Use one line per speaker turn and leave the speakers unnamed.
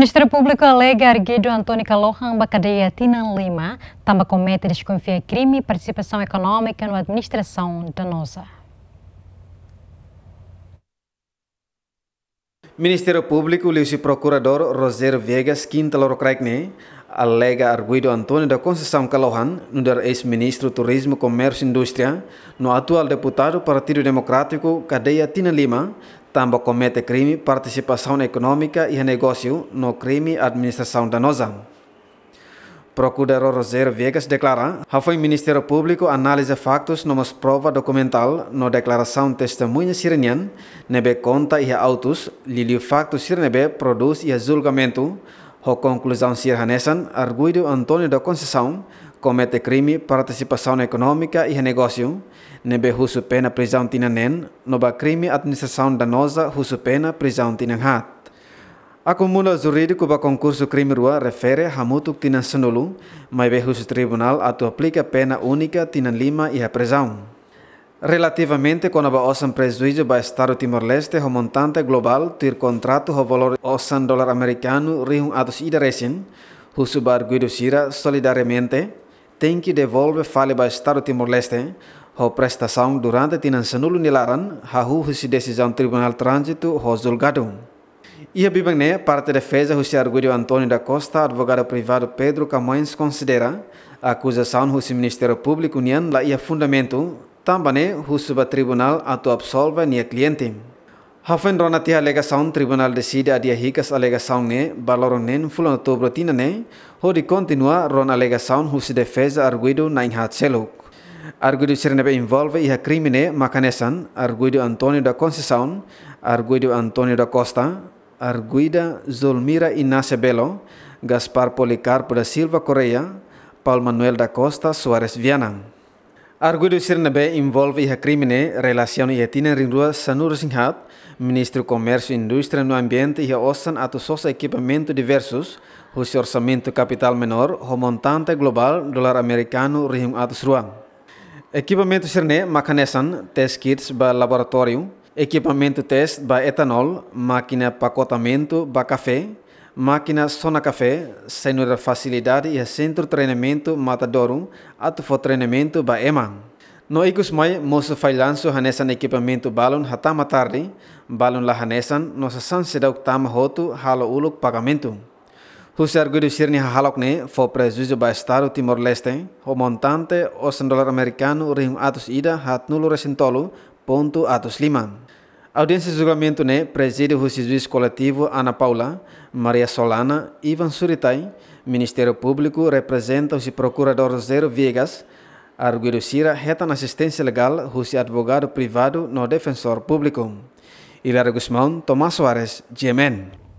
Ministério Público alega arguido Antônica Lohamba Cadeia Tina Lima também comete desconfia crime e participação econômica na administração danosa. Ministério Público, o procurador Rosério Vegas Quintaloro Craikne, né, alega arguido Antônio da Conceição Calohan, no dar ex-ministro Turismo, Comércio e Indústria, no atual deputado Partido Democrático Cadeia Tina Lima, também comete crime participação econômica e negócio no crime administração danosa. Procurador Rosero Viegas declara que foi Ministério Público analisa factos numa prova documental na declaração testemunha sirenian, nebe conta e autos, lilio factos sirnebe produz e julgamento, a conclusão sirhanesan arguido Antônio da Conceição, comete crime, participação econômica e renegócio, nebe husu pena prisão tinanen, noba crime administração danosa husu pena prisão tinanhat. Acumula jurídico ba concurso crime rua refere hamutuk tinan sunulu, mai be husu tribunal atu aplica pena única tinan lima e a prisão. Relativamente com a osan prejuízo ba Estado Timor-Leste o montante global tir contrato o valor osan dólar americano rihun atos idarecem, husu ba arguido sira solidariamente, tem que devolver fale para Estado Timor-Leste a prestação durante tinansanulu nilaran a husi decisão Tribunal Trânsito julgado. E a Bibangne, parte da defesa husi arguido Antônio da Costa, advogado privado Pedro Camões, considera a acusação do Ministério Público Unian la ia fundamento, também o ba tribunal atua absolva a cliente. Hafen Ronatia alega sound tribunal decide adia hikas alega sound ne baloron fulon ne ho di continua ron alega sound husi defesa arguido nain hat seluk arguido serenebe involve iha crimine makanesan arguido Antonio da Conceição arguido Antonio da Costa arguida Zulmira Inácia Belo Gaspar Policarpo da Silva Correa, Paul Manuel da Costa Suarez Viana Arguido Sirnabe envolve krimine crimine relação e tina rindua Sanur Singhat, ministru komersu industri no Ambiente e a OSAN sos equipamento diversos, cujo orçamento capital menor, homontante global, dolar americano, rihum atus ruang. Equipamento sirne makanesan, test kits ba laboratorium equipamento test ba etanol, máquina pakotamento ba kafe. Máquinas Sona Café, senhora facilidade e centro treinamento Matadorum, ato for treinamento ba Emang. No ikus mai mosu failanso hanesan equipamento balon hatama tarde, balon la hanesan nosa san sedauk tama hotu halo uluk pagamento. Husar gudu sirni halok ne fo prejuízo ba staru Timor Leste, o montante o dólar americano rim atus ida hat nulo resentolo ponto atus liman. audiência de julgamento né, preside o juiz coletivo Ana Paula, Maria Solana, Ivan Suritai, Ministério Público, representa o procurador Zero Viegas, arguido Sira, reta na assistência legal, o advogado privado no defensor público. Hilário Guzmão, Tomás Soares, Gemen.